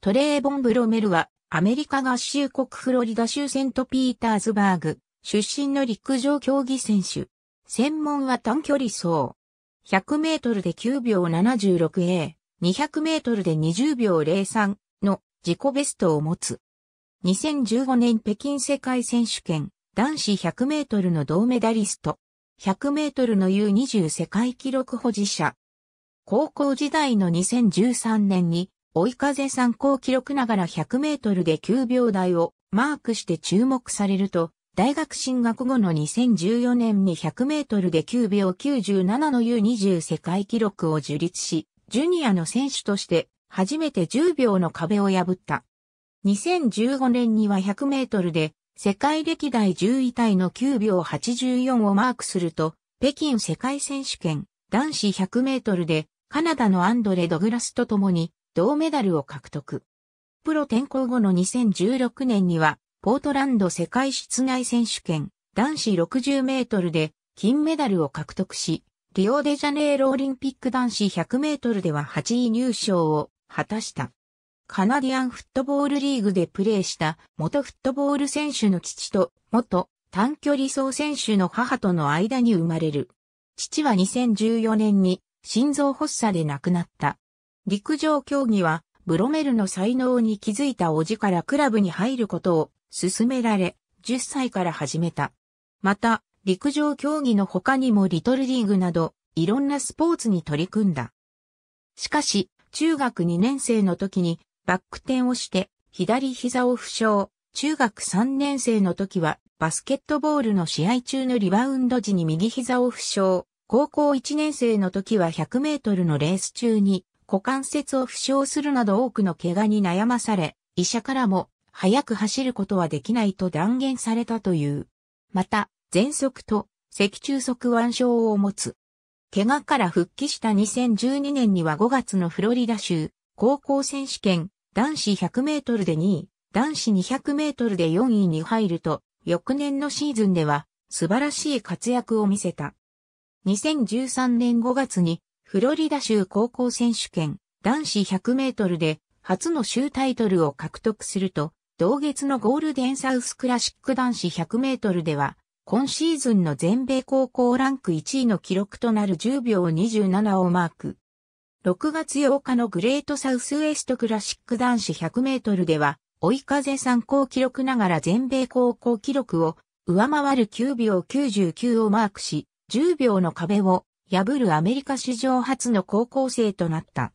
トレーボン・ブロメルは、アメリカ合衆国フロリダ州セントピーターズバーグ、出身の陸上競技選手。専門は短距離走。100メートルで9秒 76A、200メートルで20秒03の自己ベストを持つ。2015年北京世界選手権男子100メートルの銅メダリスト。100メートルの U20 世界記録保持者。高校時代の2013年に追い風参考記録ながら100メートルで9秒台をマークして注目されると、大学進学後の2014年に100メートルで9秒97の U20 世界記録を樹立し、ジュニアの選手として初めて10秒の壁を破った。2015年には100メートルで世界歴代10位タイの9秒84をマークすると、北京世界選手権男子100メートルでカナダのアンドレ・ドグラスと共に銅メダルを獲得。プロ転向後の2016年には、ポートランド世界室内選手権男子60メートルで金メダルを獲得し、リオデジャネイロオリンピック男子100メートルでは8位入賞を果たした。カナディアンフットボールリーグでプレーした元フットボール選手の父と元短距離走選手の母との間に生まれる。父は2014年に心臓発作で亡くなった。陸上競技は、ブロメルの才能に気づいた叔父からクラブに入ることを勧められ、10歳から始めた。また、陸上競技の他にもリトルリーグなど、いろんなスポーツに取り組んだ。しかし、中学2年生の時に、バック転をして、左膝を負傷。中学3年生の時は、バスケットボールの試合中のリバウンド時に右膝を負傷。高校1年生の時は100メートルのレース中に股関節を負傷するなど多くの怪我に悩まされ、医者からも、早く走ることはできないと断言されたという。また、喘息と、脊柱側腕症を持つ。怪我から復帰した2012年には5月のフロリダ州、高校選手権、男子100メートルで2位、男子200メートルで4位に入ると、翌年のシーズンでは、素晴らしい活躍を見せた。2013年5月にフロリダ州高校選手権男子100メートルで初の州タイトルを獲得すると、同月のゴールデンサウスクラシック男子100メートルでは、今シーズンの全米高校ランク1位の記録となる10秒27をマーク。6月8日のグレートサウスウエストクラシック男子100メートルでは、追い風参考記録ながら全米高校記録を上回る9秒99をマークし、10秒の壁を破るアメリカ史上初の高校生となった。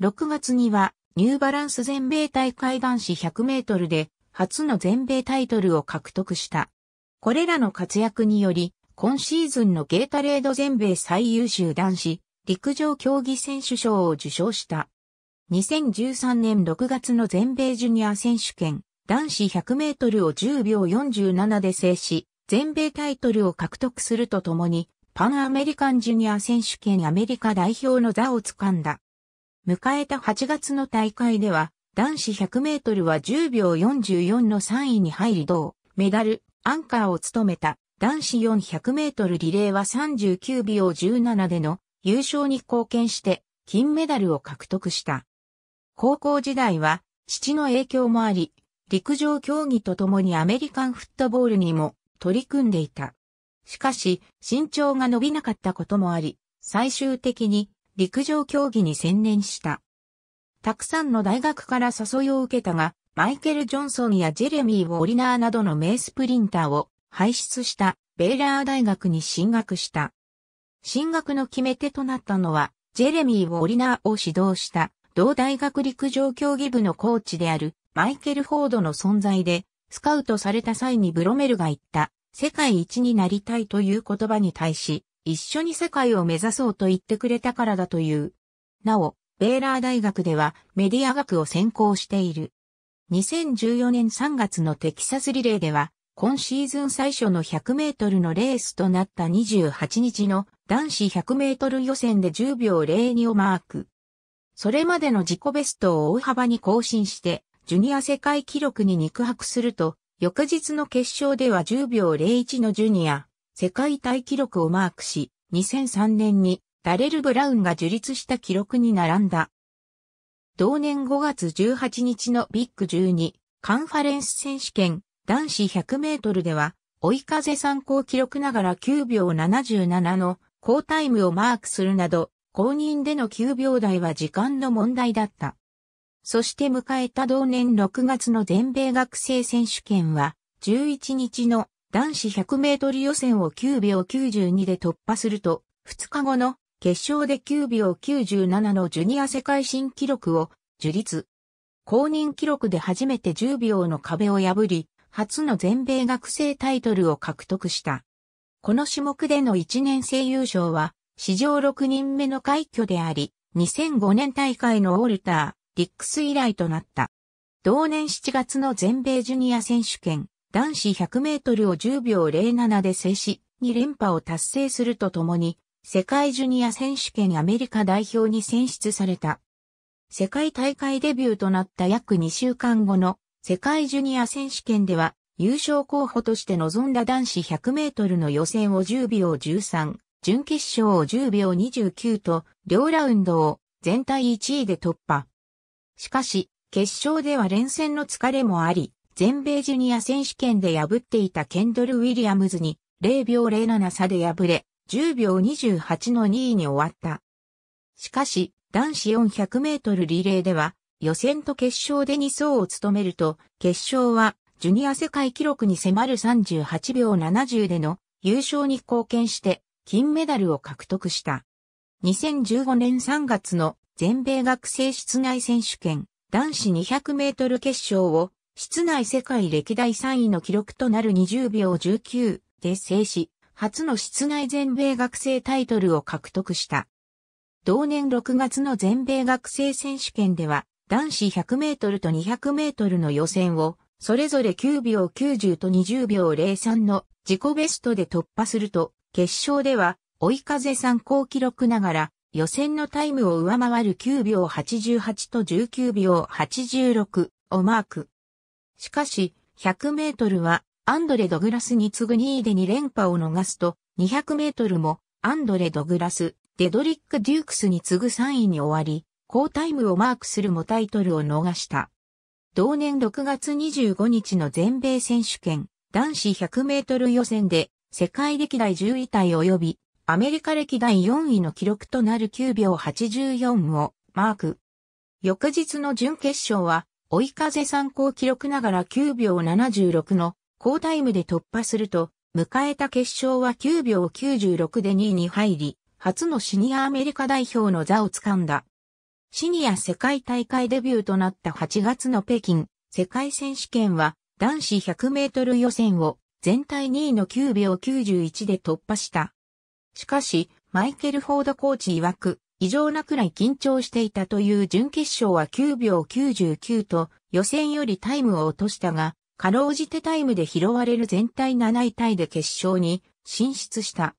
6月にはニューバランス全米大会男子100メートルで初の全米タイトルを獲得した。これらの活躍により、今シーズンのゲータレード全米最優秀男子陸上競技選手賞を受賞した。2013年6月の全米ジュニア選手権男子100メートルを10秒47で制し、全米タイトルを獲得するとともに、パンアメリカンジュニア選手権アメリカ代表の座を掴んだ。迎えた8月の大会では、男子100メートルは10秒44の3位に入り同、メダル、アンカーを務めた、男子400メートルリレーは39秒17での優勝に貢献して、金メダルを獲得した。高校時代は、父の影響もあり、陸上競技とともにアメリカンフットボールにも取り組んでいた。しかし、身長が伸びなかったこともあり、最終的に陸上競技に専念した。たくさんの大学から誘いを受けたが、マイケル・ジョンソンやジェレミー・ウォリナーなどの名スプリンターを輩出したベイラー大学に進学した。進学の決め手となったのは、ジェレミー・ウォリナーを指導した同大学陸上競技部のコーチであるマイケル・フォードの存在で、スカウトされた際にブロメルが言った世界一になりたいという言葉に対し、一緒に世界を目指そうと言ってくれたからだという。なお、ベーラー大学ではメディア学を専攻している。2014年3月のテキサスリレーでは、今シーズン最初の100メートルのレースとなった28日の男子100メートル予選で10秒02をマーク。それまでの自己ベストを大幅に更新して、ジュニア世界記録に肉薄すると、翌日の決勝では10秒01のジュニア、世界大記録をマークし、2003年にダレル・ブラウンが樹立した記録に並んだ。同年5月18日のビッグ12カンファレンス選手権男子100メートルでは、追い風参考記録ながら9秒77の好タイムをマークするなど、公認での9秒台は時間の問題だった。そして迎えた同年6月の全米学生選手権は、11日の男子100メートル予選を9秒92で突破すると、2日後の決勝で9秒97のジュニア世界新記録を樹立。公認記録で初めて10秒の壁を破り、初の全米学生タイトルを獲得した。この種目での1年生優勝は、史上6人目の快挙であり、2005年大会のオールター。ディックス以来となった。同年7月の全米ジュニア選手権、男子100メートルを10秒07で制し、2連覇を達成するとともに、世界ジュニア選手権アメリカ代表に選出された。世界大会デビューとなった約2週間後の世界ジュニア選手権では、優勝候補として臨んだ男子100メートルの予選を10秒13、準決勝を10秒29と、両ラウンドを全体1位で突破。しかし、決勝では連戦の疲れもあり、全米ジュニア選手権で破っていたケンドル・ウィリアムズに0秒07差で敗れ、10秒28の2位に終わった。しかし、男子400メートルリレーでは、予選と決勝で2走を務めると、決勝は、ジュニア世界記録に迫る38秒70での優勝に貢献して、金メダルを獲得した。2015年3月の全米学生室内選手権男子200メートル決勝を室内世界歴代3位の記録となる20秒19で制し、初の室内全米学生タイトルを獲得した。同年6月の全米学生選手権では、男子100メートルと200メートルの予選を、それぞれ9秒90と20秒03の自己ベストで突破すると、決勝では、追い風参考記録ながら、予選のタイムを上回る9秒88と19秒86をマーク。しかし、100メートルはアンドレ・ドグラスに次ぐ2位で2連覇を逃すと、200メートルもアンドレ・ドグラス、デドリック・デュークスに次ぐ3位に終わり、好タイムをマークするもタイトルを逃した。同年6月25日の全米選手権男子100メートル予選で世界歴代10位体及びアメリカ歴代4位の記録となる9秒84をマーク。翌日の準決勝は、追い風参考記録ながら9秒76の好タイムで突破すると、迎えた決勝は9秒96で2位に入り、初のシニアアメリカ代表の座を掴んだ。シニア世界大会デビューとなった8月の北京世界選手権は男子100メートル予選を全体2位の9秒91で突破した。しかし、マイケル・フォードコーチ曰く、異常なくらい緊張していたという準決勝は9秒99と予選よりタイムを落としたが、かろうじてタイムで拾われる全体7位タイで決勝に進出した。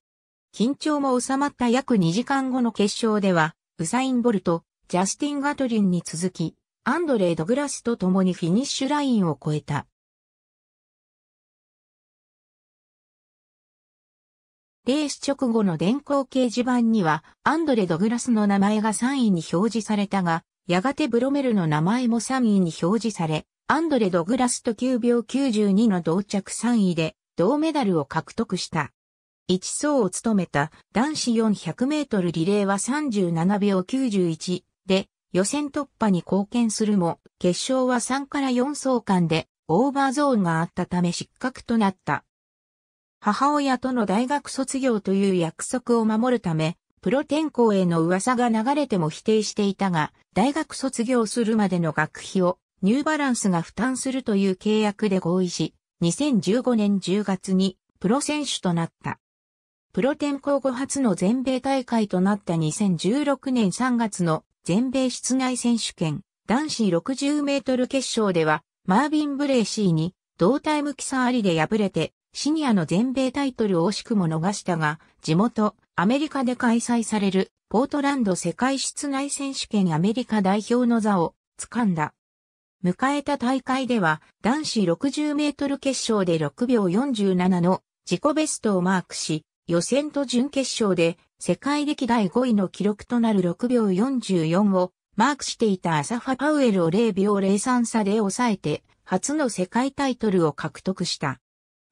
緊張も収まった約2時間後の決勝では、ウサイン・ボルト、ジャスティン・ガトリンに続き、アンドレイ・ドグラスと共にフィニッシュラインを超えた。レース直後の電光掲示板には、アンドレ・ドグラスの名前が3位に表示されたが、やがてブロメルの名前も3位に表示され、アンドレ・ドグラスと9秒92の同着3位で、銅メダルを獲得した。一走を務めた男子400メートルリレーは37秒91で予選突破に貢献するも決勝は3から4走間でオーバーゾーンがあったため失格となった。母親との大学卒業という約束を守るため、プロ転校への噂が流れても否定していたが、大学卒業するまでの学費をニューバランスが負担するという契約で合意し、2015年10月にプロ選手となった。プロ転校後初の全米大会となった2016年3月の全米室内選手権男子60メートル決勝ではマービン・ブレーシーに同体向きさありで敗れてシニアの全米タイトルを惜しくも逃したが、地元、アメリカで開催される、ポートランド世界室内選手権アメリカ代表の座を、掴んだ。迎えた大会では、男子60メートル決勝で6秒47の自己ベストをマークし、予選と準決勝で世界歴代5位の記録となる6秒44をマークしていたアサファ・パウエルを0秒03差で抑えて初の世界タイトルを獲得した。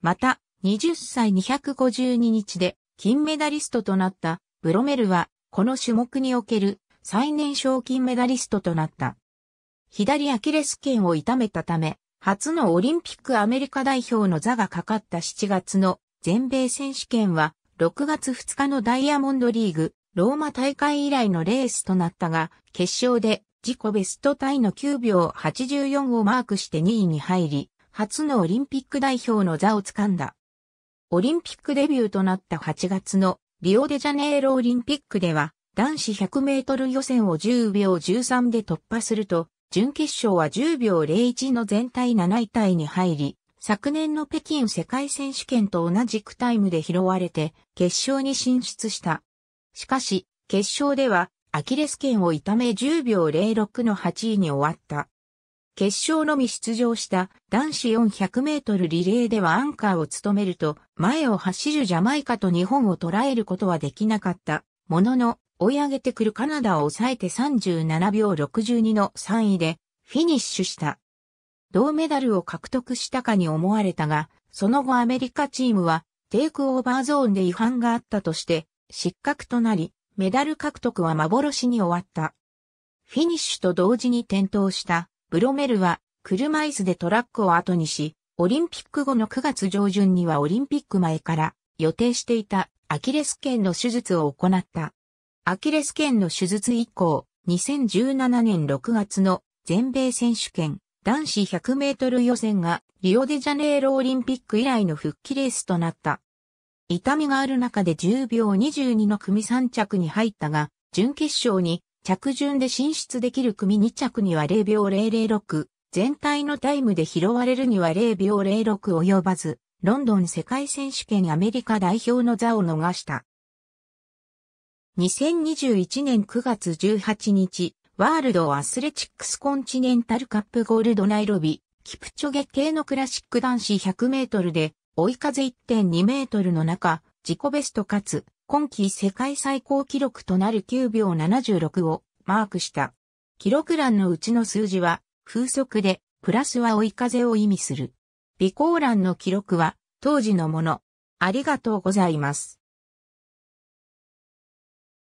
また、20歳252日で金メダリストとなったブロメルは、この種目における最年少金メダリストとなった。左アキレス腱を痛めたため、初のオリンピックアメリカ代表の座がかかった7月の全米選手権は、6月2日のダイヤモンドリーグ、ローマ大会以来のレースとなったが、決勝で自己ベストタイの9秒84をマークして2位に入り、初のオリンピック代表の座をつかんだ。オリンピックデビューとなった8月のリオデジャネイロオリンピックでは男子100メートル予選を10秒13で突破すると、準決勝は10秒01の全体7位タイに入り、昨年の北京世界選手権と同じくタイムで拾われて決勝に進出した。しかし、決勝ではアキレス腱を痛め10秒06の8位に終わった。決勝のみ出場した男子400メートルリレーではアンカーを務めると、前を走るジャマイカと日本を捉えることはできなかった。ものの、追い上げてくるカナダを抑えて37秒62の3位でフィニッシュした。銅メダルを獲得したかに思われたが、その後アメリカチームはテイクオーバーゾーンで違反があったとして失格となり、メダル獲得は幻に終わった。フィニッシュと同時に転倒したブロメルは車椅子でトラックを後にし、オリンピック後の9月上旬にはオリンピック前から予定していたアキレス腱の手術を行った。アキレス腱の手術以降、2017年6月の全米選手権男子100メートル予選がリオデジャネイロオリンピック以来の復帰レースとなった。痛みがある中で10秒22の組3着に入ったが、準決勝に着順で進出できる組2着には0秒006、全体のタイムで拾われるには0秒06及ばず、ロンドン世界選手権アメリカ代表の座を逃した。2021年9月18日、ワールドアスレチックスコンチネンタルカップゴールドナイロビ、キプチョゲ系のクラシック男子100メートルで、追い風1.2メートルの中、自己ベストかつ今季世界最高記録となる9秒76をマークした。記録欄のうちの数字は、風速で、プラスは追い風を意味する。備考欄の記録は、当時のもの。ありがとうございます。